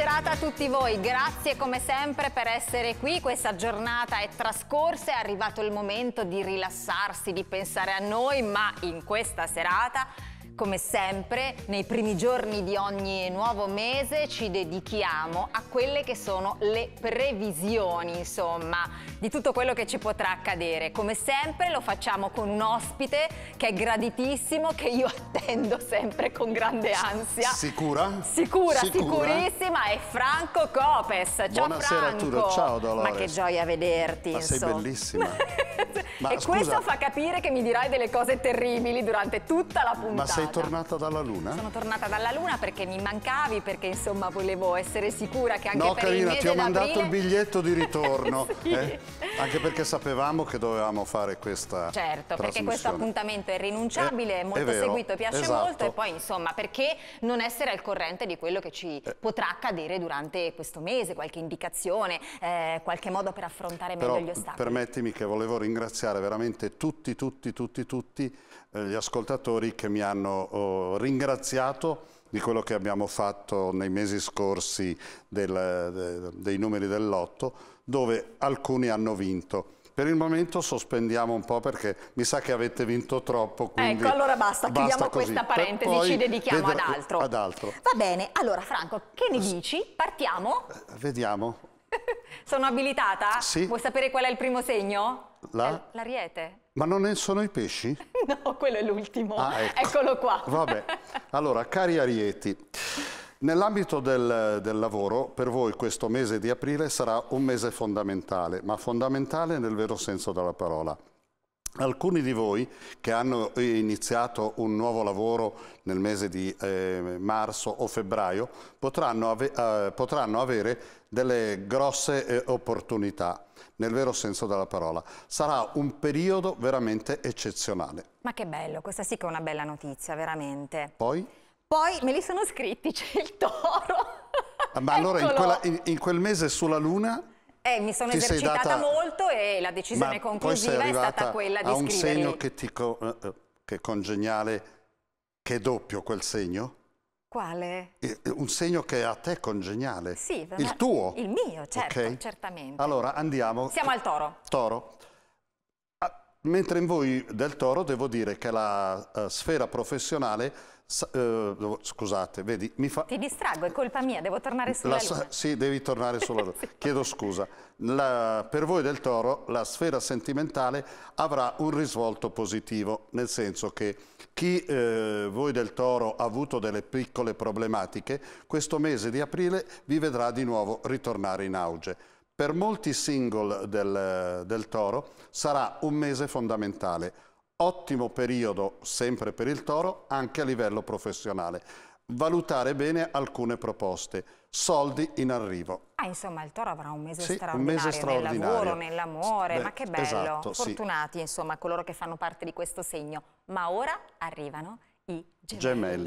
serata a tutti voi, grazie come sempre per essere qui, questa giornata è trascorsa, è arrivato il momento di rilassarsi, di pensare a noi, ma in questa serata come sempre, nei primi giorni di ogni nuovo mese ci dedichiamo a quelle che sono le previsioni, insomma, di tutto quello che ci potrà accadere. Come sempre lo facciamo con un ospite che è graditissimo, che io attendo sempre con grande ansia. Sicura? Sicura, Sicura. sicurissima, è Franco Copes. Ciao Buonasera Franco. A tutti. Ciao Dolores. Ma che gioia vederti. Ma insomma. sei bellissima. Ma e scusa, questo fa capire che mi dirai delle cose terribili durante tutta la puntata. Ma sei tornata dalla Luna? Sono tornata dalla Luna perché mi mancavi, perché insomma volevo essere sicura che anche no, per carina, il mese No carina, ti ho mandato il biglietto di ritorno. sì. eh? Anche perché sapevamo che dovevamo fare questa Certo, perché questo appuntamento è rinunciabile, è, eh, molto è vero, seguito, piace esatto. molto e esatto. poi insomma perché non essere al corrente di quello che ci eh. potrà accadere durante questo mese, qualche indicazione, eh, qualche modo per affrontare meglio Però, gli ostacoli. permettimi che volevo ringraziare ringraziare veramente tutti, tutti, tutti, tutti eh, gli ascoltatori che mi hanno oh, ringraziato di quello che abbiamo fatto nei mesi scorsi del, dei numeri del lotto, dove alcuni hanno vinto. Per il momento sospendiamo un po' perché mi sa che avete vinto troppo. Ecco, allora basta, basta chiudiamo così. questa parentesi, ci dedichiamo ad altro. ad altro. Va bene, allora Franco, che ne dici? Partiamo? Eh, vediamo. sono abilitata? Sì. Vuoi sapere qual è il primo segno? La? L'ariete. Ma non ne sono i pesci? no, quello è l'ultimo. Ah, ecco. Eccolo qua. Vabbè. Allora, cari arieti, Nell'ambito del, del, lavoro, per voi questo mese di aprile sarà un mese fondamentale, ma fondamentale nel vero senso della parola. Alcuni di voi che hanno iniziato un nuovo lavoro nel mese di eh, marzo o febbraio potranno, ave eh, potranno avere delle grosse eh, opportunità, nel vero senso della parola. Sarà un periodo veramente eccezionale. Ma che bello, questa sì che è una bella notizia, veramente. Poi? Poi me li sono scritti, c'è il toro. Ma allora in, quella, in, in quel mese sulla luna... Eh, mi sono ti esercitata molto e la decisione conclusiva è stata quella di scrivere. Ma un segno che, ti co eh, eh, che è congeniale, che è doppio quel segno? Quale? Eh, un segno che a te è congeniale. Sì, il tuo. Il mio, certo, okay. certamente. Allora andiamo. Siamo al toro. Toro. Mentre in voi del Toro devo dire che la uh, sfera professionale, uh, scusate, vedi, mi fa... Ti distraggo, è colpa mia, devo tornare sulla la, Sì, devi tornare sulla luna, sì. chiedo scusa. La, per voi del Toro la sfera sentimentale avrà un risvolto positivo, nel senso che chi eh, voi del Toro ha avuto delle piccole problematiche, questo mese di aprile vi vedrà di nuovo ritornare in auge per molti single del, del toro sarà un mese fondamentale, ottimo periodo sempre per il toro anche a livello professionale. Valutare bene alcune proposte, soldi in arrivo. Ah, insomma, il toro avrà un mese sì, straordinario, un mese straordinario. nel lavoro, nell'amore, ma che bello, esatto, fortunati sì. insomma coloro che fanno parte di questo segno. Ma ora arrivano i gemelli.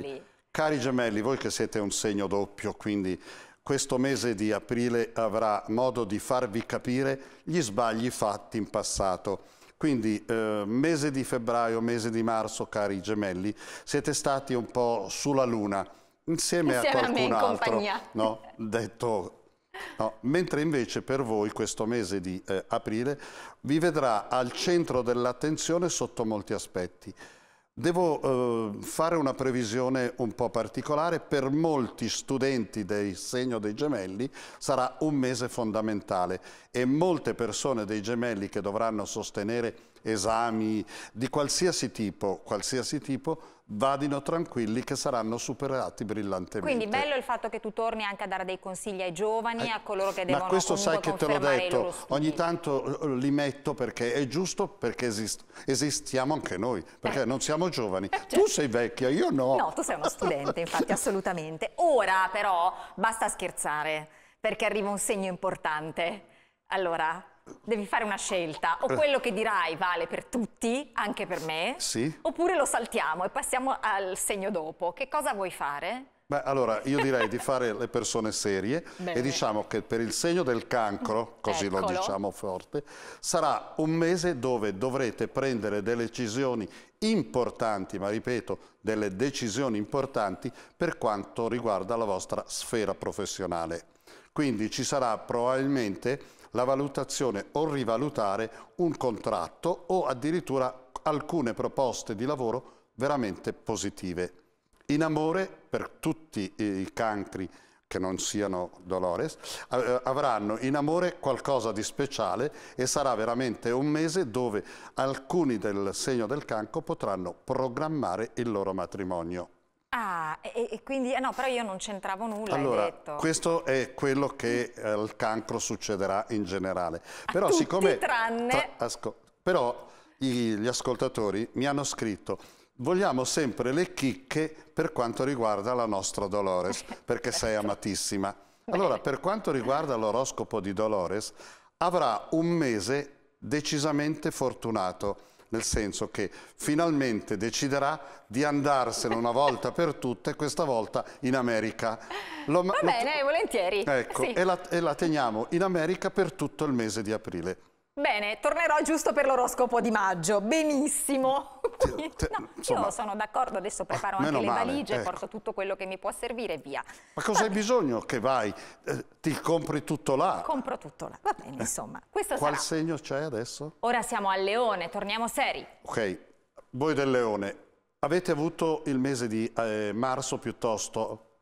gemelli. Cari gemelli, voi che siete un segno doppio, quindi questo mese di aprile avrà modo di farvi capire gli sbagli fatti in passato. Quindi eh, mese di febbraio, mese di marzo, cari gemelli, siete stati un po' sulla luna, insieme, insieme a qualcun a altro. No? Detto No, mentre invece per voi questo mese di eh, aprile vi vedrà al centro dell'attenzione sotto molti aspetti. Devo eh, fare una previsione un po' particolare, per molti studenti del segno dei gemelli sarà un mese fondamentale e molte persone dei gemelli che dovranno sostenere esami di qualsiasi tipo, qualsiasi tipo vadino tranquilli che saranno superati brillantemente. Quindi bello il fatto che tu torni anche a dare dei consigli ai giovani, eh, a coloro che devono Ma questo sai che te l'ho detto, ogni tanto eh, li metto perché è giusto, perché esist esistiamo anche noi, perché eh. non siamo giovani. Cioè, tu certo. sei vecchia, io no. No, tu sei uno studente, infatti, assolutamente. Ora però basta scherzare, perché arriva un segno importante. Allora, devi fare una scelta, o eh. quello che dirai vale per tutti, anche per me, sì. oppure lo saltiamo e passiamo al segno dopo. Che cosa vuoi fare? Beh, allora, io direi di fare le persone serie Bene. e diciamo che per il segno del cancro, così Eccolo. lo diciamo forte, sarà un mese dove dovrete prendere delle decisioni importanti, ma ripeto, delle decisioni importanti per quanto riguarda la vostra sfera professionale. Quindi ci sarà probabilmente la valutazione o rivalutare un contratto o addirittura alcune proposte di lavoro veramente positive. In amore, per tutti i cancri che non siano Dolores, eh, avranno in amore qualcosa di speciale e sarà veramente un mese dove alcuni del segno del cancro potranno programmare il loro matrimonio. Ah, e, e quindi, eh, no, però io non c'entravo nulla, allora, Questo è quello che al eh, cancro succederà in generale. A tutti, siccome, tranne... Tra, però gli, gli ascoltatori mi hanno scritto vogliamo sempre le chicche per quanto riguarda la nostra Dolores, perché sei certo. amatissima. Allora, per quanto riguarda l'oroscopo di Dolores, avrà un mese decisamente fortunato nel senso che finalmente deciderà di andarsene una volta per tutte, questa volta in America. Lo, Va bene, volentieri. Ecco, sì. e, la, e la teniamo in America per tutto il mese di aprile. Bene, tornerò giusto per l'oroscopo di maggio. Benissimo. te, te, no, insomma, io sono d'accordo, adesso preparo ah, anche le male, valigie, ecco. porto tutto quello che mi può servire e via. Ma cosa hai bisogno che vai? Eh, ti compri tutto là? Compro tutto là, va bene, eh. insomma. Questo Qual sarà. segno c'è adesso? Ora siamo al leone, torniamo seri. Ok, voi del leone, avete avuto il mese di eh, marzo piuttosto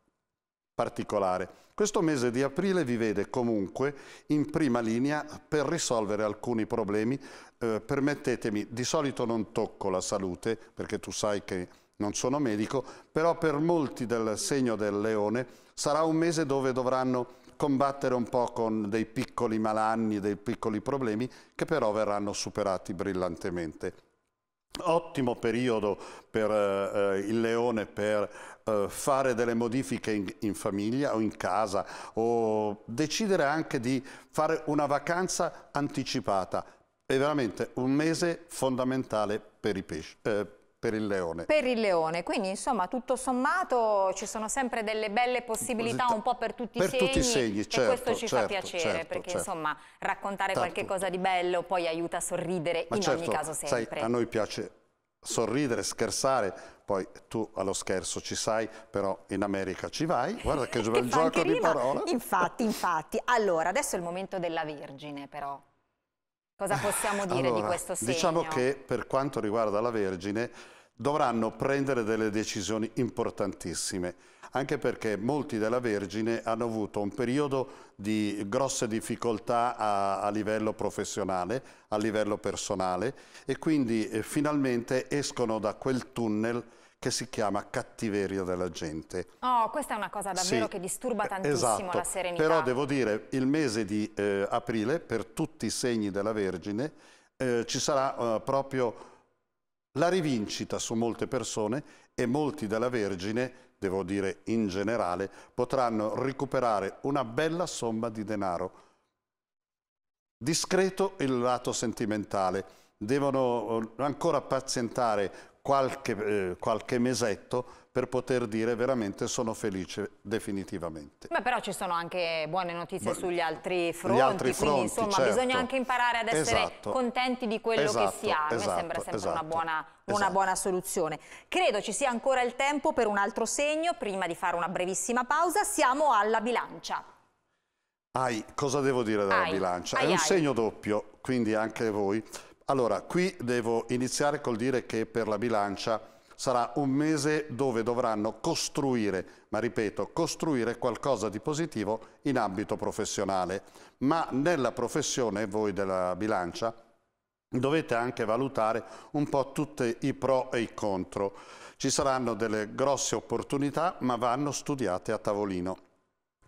particolare. Questo mese di aprile vi vede comunque in prima linea per risolvere alcuni problemi. Eh, permettetemi, di solito non tocco la salute, perché tu sai che non sono medico, però per molti del segno del leone sarà un mese dove dovranno combattere un po' con dei piccoli malanni, dei piccoli problemi che però verranno superati brillantemente. Ottimo periodo per eh, eh il leone per eh, fare delle modifiche in, in, famiglia o in casa o decidere anche di fare una vacanza anticipata. È veramente un mese fondamentale per i pesci. Eh, per il leone. Per il leone, quindi insomma tutto sommato ci sono sempre delle belle possibilità un po' per tutti per i segni. Tutti i segni certo, e questo certo, ci certo, fa piacere certo, perché certo. insomma raccontare Tanto. qualche cosa di bello poi aiuta a sorridere Ma in ogni certo, caso sempre. Sai, a noi piace sorridere, scherzare, poi tu allo scherzo ci sai, però in America ci vai, guarda che, bel gioco di parole. Infatti, infatti. Allora, adesso è il momento della Vergine però. Cosa possiamo dire allora, di questo diciamo segno? Diciamo che per quanto riguarda la Vergine, dovranno prendere delle decisioni importantissime, anche perché molti della Vergine hanno avuto un periodo di grosse difficoltà a, a livello professionale, a livello personale e quindi eh, finalmente escono da quel tunnel che si chiama cattiveria della gente. Oh, questa è una cosa davvero sì, che disturba eh, tantissimo esatto, la serenità. Però devo dire, il mese di eh, aprile, per tutti i segni della Vergine, eh, ci sarà eh, proprio la rivincita su molte persone e molti della Vergine, devo dire in generale, potranno recuperare una bella somma di denaro. Discreto il lato sentimentale, devono eh, ancora pazientare qualche, eh, qualche mesetto per poter dire veramente sono felice definitivamente. Ma però ci sono anche buone notizie Beh, sugli altri fronti, altri fronti insomma certo. bisogna anche imparare ad essere esatto. contenti di quello esatto. che si esatto, ha, a me esatto, sembra sempre una esatto. buona, una buona soluzione. Credo ci sia ancora il tempo per un altro segno, prima di fare una brevissima pausa, siamo alla bilancia. Ai, cosa devo dire della ai. bilancia? Ai, È un segno doppio, quindi anche voi. Allora, qui devo iniziare col dire che per la bilancia sarà un mese dove dovranno costruire, ma ripeto, costruire qualcosa di positivo in ambito professionale. Ma nella professione, voi della bilancia, dovete anche valutare un po' tutti i pro e i contro. Ci saranno delle grosse opportunità, ma vanno studiate a tavolino.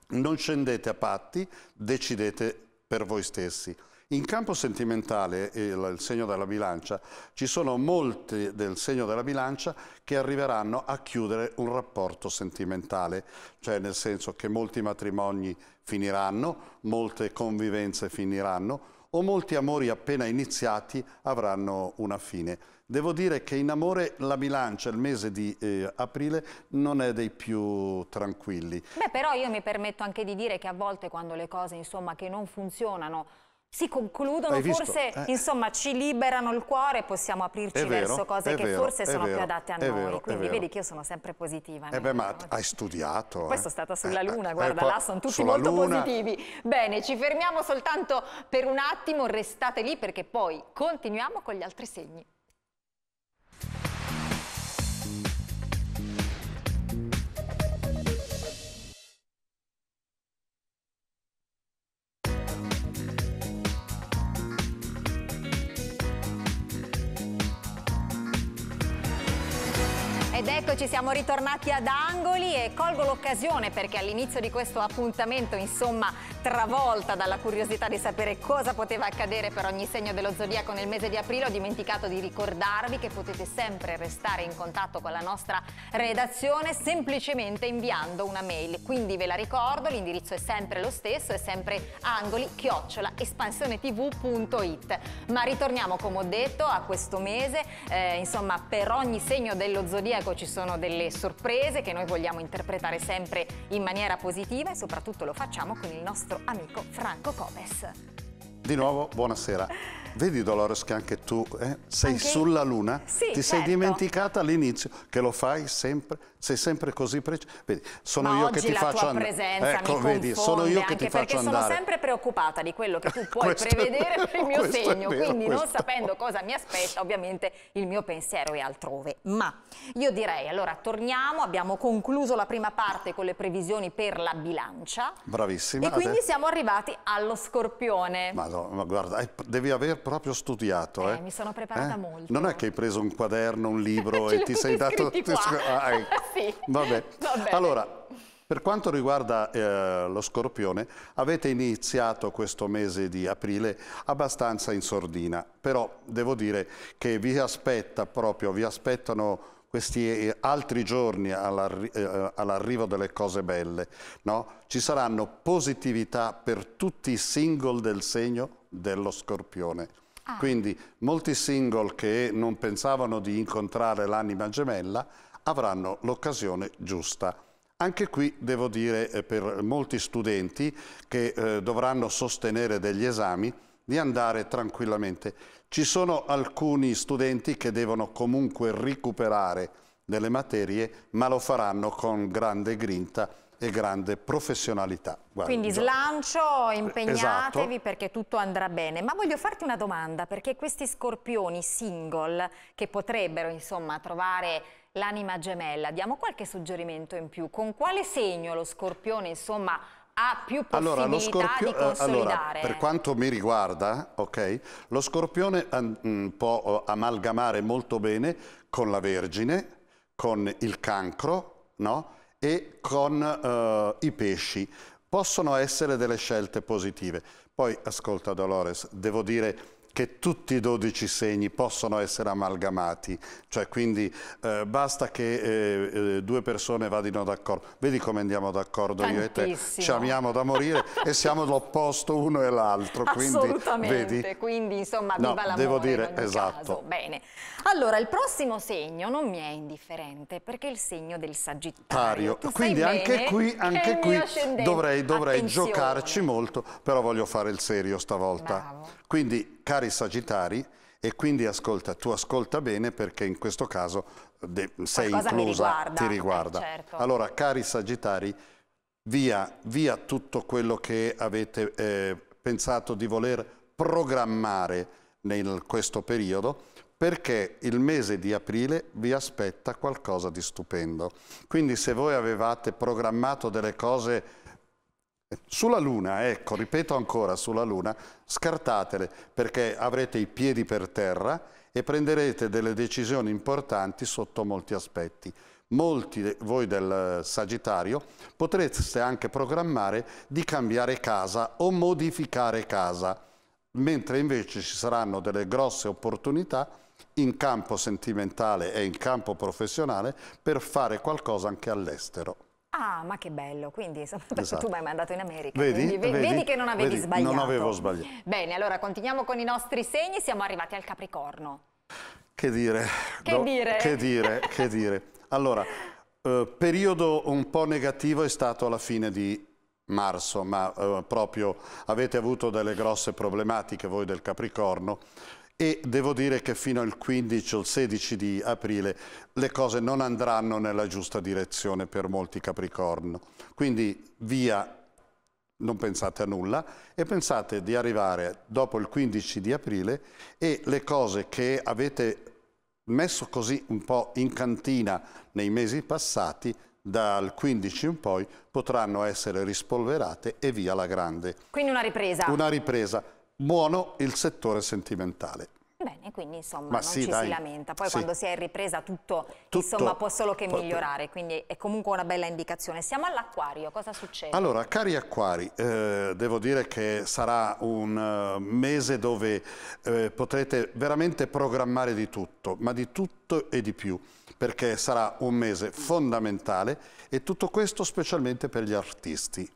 Non scendete a patti, decidete per voi stessi. In campo sentimentale, eh, il segno della bilancia, ci sono molti del segno della bilancia che arriveranno a chiudere un rapporto sentimentale, cioè nel senso che molti matrimoni finiranno, molte convivenze finiranno o molti amori appena iniziati avranno una fine. Devo dire che in amore la bilancia il mese di eh, aprile non è dei più tranquilli. Beh però io mi permetto anche di dire che a volte quando le cose insomma che non funzionano si concludono, Hai forse eh. insomma ci liberano il cuore e possiamo aprirci vero, verso cose che vero, forse sono vero, più adatte a noi, vero, quindi vedi che io sono sempre positiva. Eh beh, ma hai studiato. Poi eh. sono stata sulla eh, Luna, eh, guarda, là sono tutti molto luna. positivi. Bene, ci fermiamo soltanto per un attimo, restate lì perché poi continuiamo con gli altri segni. Eccoci, siamo ritornati ad Angoli e colgo l'occasione perché all'inizio di questo appuntamento, insomma, travolta dalla curiosità di sapere cosa poteva accadere per ogni segno dello zodiaco nel mese di aprile, ho dimenticato di ricordarvi che potete sempre restare in contatto con la nostra redazione semplicemente inviando una mail. Quindi ve la ricordo, l'indirizzo è sempre lo stesso, è sempre angoli-espansionetv.it. Ma ritorniamo, come ho detto, a questo mese, eh, insomma, per ogni segno dello zodiaco ci sono sono delle sorprese che noi vogliamo interpretare sempre in maniera positiva e soprattutto lo facciamo con il nostro amico Franco Copes. Di nuovo, buonasera. Vedi Dolores che anche tu eh, sei anche... sulla luna? Sì, Ti certo. sei dimenticata all'inizio che lo fai sempre, sei sempre così preciso. sono Ma io che ti faccio andare. Ecco, vedi, sono io che ti faccio andare. sono sempre preoccupata di quello che tu puoi prevedere per il mio segno, vero, quindi non sapendo cosa mi aspetta, ovviamente il mio pensiero è altrove. Ma io direi, allora torniamo, abbiamo concluso la prima parte con le previsioni per la bilancia. Bravissima. E quindi adesso... siamo arrivati allo scorpione. Madonna, ma guarda, devi aver proprio studiato. Eh, eh. Mi sono preparata eh? molto. Non è che hai preso un quaderno, un libro e ti sei dato... Ti... Ah, ecco. sì. Vabbè. Allora, per quanto riguarda eh, lo scorpione, avete iniziato questo mese di aprile abbastanza in sordina, però devo dire che vi aspetta proprio, vi aspettano questi eh, altri giorni eh, all'arrivo delle cose belle, no? ci saranno positività per tutti i single del segno dello scorpione. Ah. Quindi molti single che non pensavano di incontrare l'anima gemella avranno l'occasione giusta. Anche qui devo dire eh, per molti studenti che eh, dovranno sostenere degli esami di andare tranquillamente. Ci sono alcuni studenti che devono comunque recuperare delle materie, ma lo faranno con grande grinta e grande professionalità. Guarda, Quindi slancio, eh, impegnatevi esatto. perché tutto andrà bene. Ma voglio farti una domanda, perché questi scorpioni single che potrebbero insomma trovare l'anima gemella, diamo qualche suggerimento in più. Con quale segno lo scorpione insomma ha più possibilità eh, allora, scorpio... di consolidare. Allora, per quanto mi riguarda, okay, lo scorpione ehm, mm, può eh, amalgamare molto bene con la Vergine, con il cancro no? e con uh, i pesci. Possono essere delle scelte positive. Poi, ascolta Dolores, devo dire che tutti i 12 segni possono essere amalgamati, cioè quindi eh, basta che eh, eh, due persone vadino d'accordo. Vedi come andiamo d'accordo io e te, ci amiamo da morire e siamo l'opposto uno e l'altro. Assolutamente, quindi, quindi insomma no, l'amore devo dire, esatto. Bene, Allora, il prossimo segno non mi è indifferente perché è il segno del Sagittario. quindi anche qui, anche qui dovrei, dovrei giocarci molto, però voglio fare il serio stavolta. Bravo. Quindi, cari cari Sagittari, e quindi ascolta, tu ascolta bene perché in questo caso sei Qualcosa inclusa, riguarda. ti riguarda. Eh, certo. Allora, cari Sagittari, via, via tutto quello che avete eh, pensato di voler programmare in questo periodo perché il mese di aprile vi aspetta qualcosa di stupendo. Quindi se voi avevate programmato delle cose sulla Luna, ecco, ripeto ancora, sulla Luna, scartatele perché avrete i piedi per terra e prenderete delle decisioni importanti sotto molti aspetti. Molti voi del Sagittario potreste anche programmare di cambiare casa o modificare casa, mentre invece ci saranno delle grosse opportunità in campo sentimentale e in campo professionale per fare qualcosa anche all'estero. Ah, ma che bello, quindi insomma, esatto. tu mi hai mandato in America, vedi, quindi, vedi, vedi che non avevi vedi, sbagliato. Non avevo sbagliato. Bene, allora continuiamo con i nostri segni, siamo arrivati al Capricorno. Che dire? Che no, dire? Che dire, che dire. Allora, eh, periodo un po' negativo è stato alla fine di marzo, ma eh, proprio avete avuto delle grosse problematiche voi del Capricorno, e devo dire che fino al 15 o il 16 di aprile le cose non andranno nella giusta direzione per molti Capricorno. Quindi via non pensate a nulla e pensate di arrivare dopo il 15 di aprile e le cose che avete messo così un po' in cantina nei mesi passati dal 15 in poi potranno essere rispolverate e via la grande. Quindi una ripresa. Una ripresa buono il settore sentimentale. Bene, quindi insomma Ma non sì, ci dai. si lamenta. Poi sì. quando si è ripresa tutto, tutto, insomma può solo che migliorare, quindi è comunque una bella indicazione. Siamo all'acquario, cosa succede? Allora, cari acquari, eh, devo dire che sarà un eh, mese dove eh, potrete veramente programmare di tutto, ma di tutto e di più perché sarà un mese fondamentale e tutto questo specialmente per gli artisti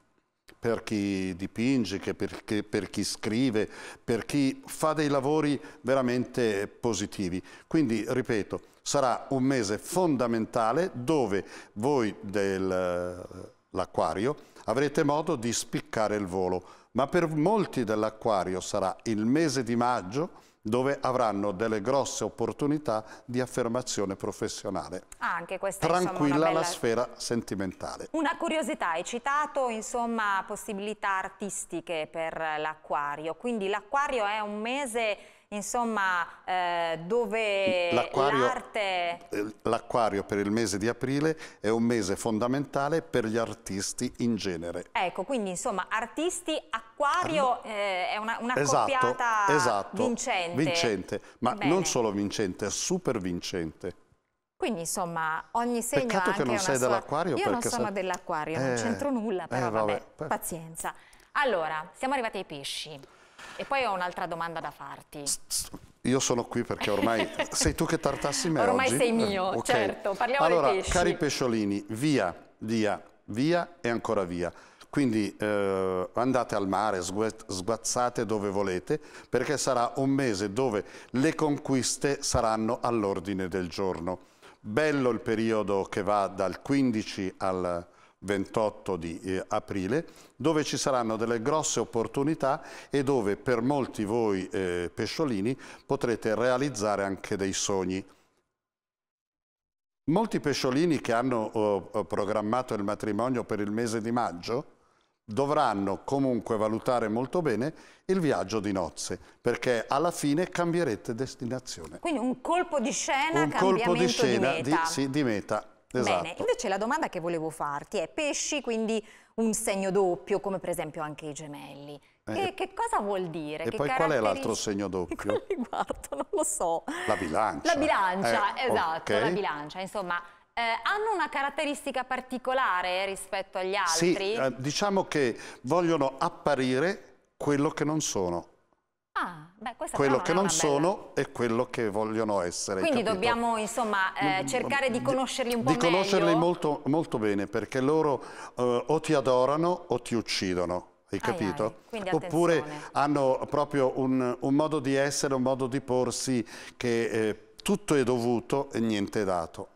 per chi dipinge, per chi, per, chi scrive, per chi fa dei lavori veramente positivi. Quindi, ripeto, sarà un mese fondamentale dove voi dell'acquario eh, avrete modo di spiccare il volo, ma per molti dell'acquario sarà il mese di maggio dove avranno delle grosse opportunità di affermazione professionale. Ah, anche questa, Tranquilla insomma, bella... la sfera sentimentale. Una curiosità, hai citato insomma, possibilità artistiche per l'acquario, quindi l'acquario è un mese insomma eh, dove l'arte... Eh, l'acquario per il mese di aprile è un mese fondamentale per gli artisti in genere. Ecco, quindi insomma artisti, acquario eh, è una, una esatto, esatto. vincente. Vincente, ma Bene. non solo vincente, super vincente. Quindi insomma ogni segno Peccato ha anche che non sei sua... dell'acquario Io non sono sei... dell'acquario, eh, non c'entro nulla, però eh, vabbè, vabbè, pazienza. Allora, siamo arrivati ai pesci. E poi ho un'altra domanda da farti. Io sono qui perché ormai sei tu che tartassi me Ormai oggi. sei mio, okay. certo. Parliamo allora, dei pesci. cari pesciolini, via, via, via e ancora via. Quindi eh, andate al mare, sguazzate dove volete, perché sarà un mese dove le conquiste saranno all'ordine del giorno. Bello il periodo che va dal 15 al 28 di eh, aprile, dove ci saranno delle grosse opportunità e dove per molti voi eh, pesciolini potrete realizzare anche dei sogni. Molti pesciolini che hanno oh, oh, programmato il matrimonio per il mese di maggio dovranno comunque valutare molto bene il viaggio di nozze, perché alla fine cambierete destinazione. Quindi un colpo di scena, un colpo di scena di meta. Di, sì, di meta Esatto. Bene, invece la domanda che volevo farti è pesci, quindi un segno doppio, come per esempio anche i gemelli. Eh, che, che cosa vuol dire? E che poi qual è l'altro segno doppio? Guardo, non lo so. La bilancia. La bilancia, eh, esatto, okay. la bilancia. Insomma, eh, hanno una caratteristica particolare rispetto agli altri? Sì, eh, diciamo che vogliono apparire quello che non sono. Ah, beh, quello che non sono e quello che vogliono essere. Quindi dobbiamo insomma eh, mm, mm, cercare di conoscerli un po' di meglio. Di conoscerli molto, molto, bene perché loro eh, o ti adorano o ti uccidono. Hai capito? Ai ai, Oppure hanno proprio un, un, modo di essere, un modo di porsi che eh, tutto è dovuto e niente è dato.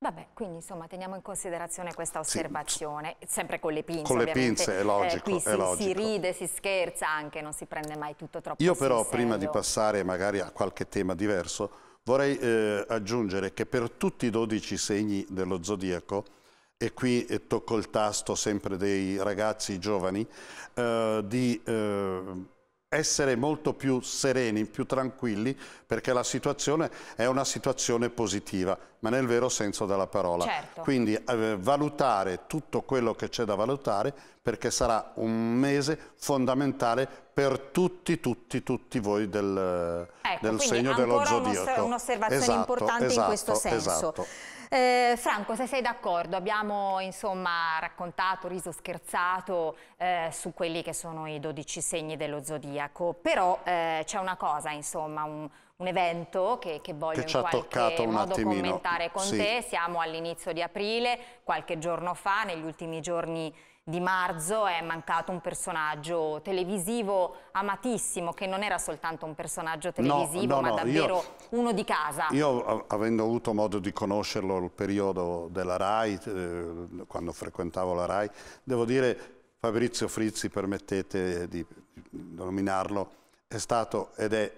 Vabbè, quindi insomma teniamo in considerazione questa osservazione, sì. sempre con le pinze. Con le pinze, è eh, logico. Eh, si, è logico. si, ride, si scherza anche, non si prende mai tutto troppo Io però, serio. prima di passare magari a qualche tema diverso, vorrei eh, aggiungere che per tutti i 12 segni dello zodiaco, e qui eh, tocco il tasto sempre dei ragazzi giovani, eh, di eh, essere molto più sereni, più tranquilli, perché la situazione è una situazione positiva, ma nel vero senso della parola. Certo. Quindi eh, valutare tutto quello che c'è da valutare, perché sarà un mese fondamentale per tutti, tutti, tutti voi del, ecco, del segno dello zodiaco. Un'osservazione esatto, importante esatto, in questo esatto, senso. Esatto. Eh, Franco, se sei d'accordo, abbiamo insomma raccontato, riso, scherzato eh, su quelli che sono i 12 segni dello zodiaco, però eh, c'è una cosa, insomma, un, un evento che, che voglio che in qualche modo attimino. commentare con sì. te. Siamo all'inizio di aprile, qualche giorno fa, negli ultimi giorni di marzo è mancato un personaggio televisivo amatissimo che non era soltanto un personaggio televisivo no, no, ma davvero io, uno di casa. Io avendo avuto modo di conoscerlo il periodo della RAI, eh, quando frequentavo la RAI, devo dire Fabrizio Frizzi, permettete di nominarlo, è stato ed è,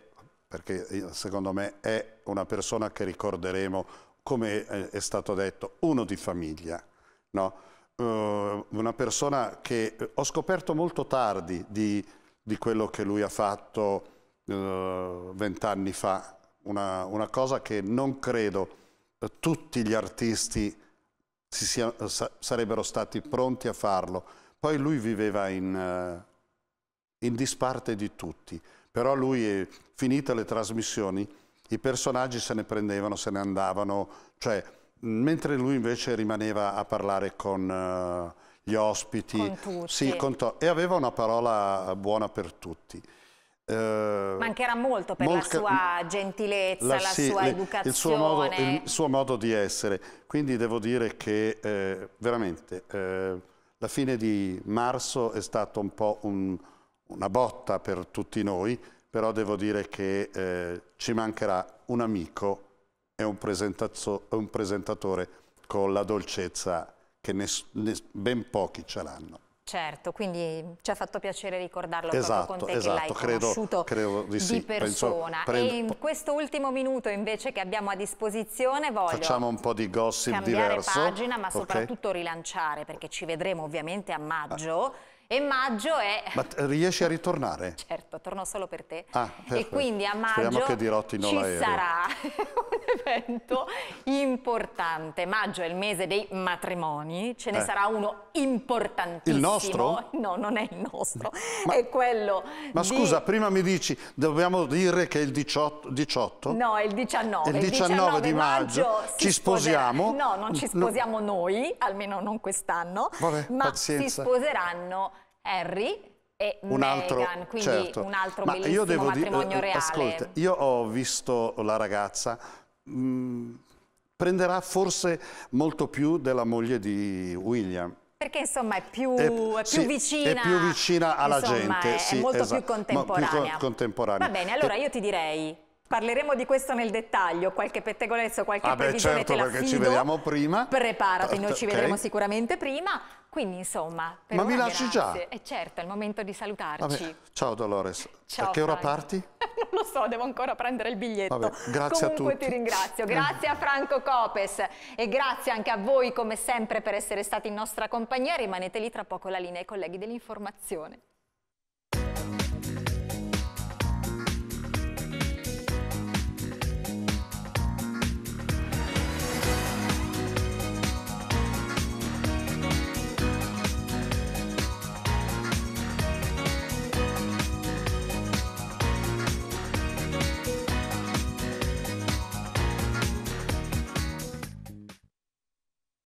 perché eh, secondo me è una persona che ricorderemo come eh, è stato detto, uno di famiglia. No? Eh, una persona che eh, ho scoperto molto tardi di, di quello che lui ha fatto eh, vent'anni fa, una, una, cosa che non credo tutti gli artisti sia, sa, sarebbero stati pronti a farlo. Poi lui viveva in, in disparte di tutti, però lui, finite le trasmissioni, i personaggi se ne prendevano, se ne andavano, cioè mentre lui invece rimaneva a parlare con eh, gli ospiti. Con tutti. sì, con e aveva una parola eh, buona per tutti. Eh, Mancherà molto per molca, la sua gentilezza, la, la sì, sua le, educazione. Il suo, modo, il suo, modo, di essere. Quindi devo dire che eh, veramente eh, la fine di marzo è stata un po' un, una botta per tutti noi, però devo dire che eh, ci mancherà un amico è un, un presentatore con la dolcezza che ne, ne, ben pochi ce l'hanno. Certo, quindi ci ha fatto piacere ricordarlo esatto, proprio con te esatto, che l'hai credo, conosciuto credo di, sì, di persona. Penso, e in questo ultimo minuto invece che abbiamo a disposizione voglio Facciamo un po' di gossip cambiare diverso. pagina ma okay. soprattutto rilanciare perché ci vedremo ovviamente a maggio ah e maggio è... Ma riesci a ritornare? Certo, torno solo per te. Ah, e quindi a maggio ci sarà un evento importante. Maggio è il mese dei matrimoni, ce ne eh. sarà uno importantissimo. Il nostro? No, non è il nostro, ma, è quello Ma di... scusa, prima mi dici, dobbiamo dire che è il 18? 18? No, è il 19. È il 19, 19 di maggio, maggio ci sposiamo? Sposerà. No, non ci sposiamo no. noi, almeno non quest'anno, ma pazienza. si sposeranno Harry e un altro, quindi certo. un altro Ma bellissimo io devo eh, matrimonio dire, reale. Eh, ascolta, io ho visto la ragazza, mh, mm, prenderà forse molto più della moglie di William. Perché insomma è più, è, eh, è più sì, vicina. È più vicina alla insomma, gente. È, sì, è molto esatto, più, contemporanea. più contemporanea. Va bene, allora io ti direi Parleremo di questo nel dettaglio, qualche pettegolezzo, qualche ah previsione beh, certo, perché fido. ci vediamo prima. Preparati, noi ci okay. vedremo sicuramente prima. Quindi insomma, per Ma mi lasci grazie. già? Eh, e certo, è il momento di salutarci. Vabbè. Ciao Dolores. Ciao, a che ora Franco. parti? non lo so, devo ancora prendere il biglietto. Vabbè, grazie Comunque a tutti. Comunque ti ringrazio. Grazie a Franco Copes e grazie anche a voi come sempre per essere stati in nostra compagnia. Rimanete lì tra poco la linea ai colleghi dell'informazione.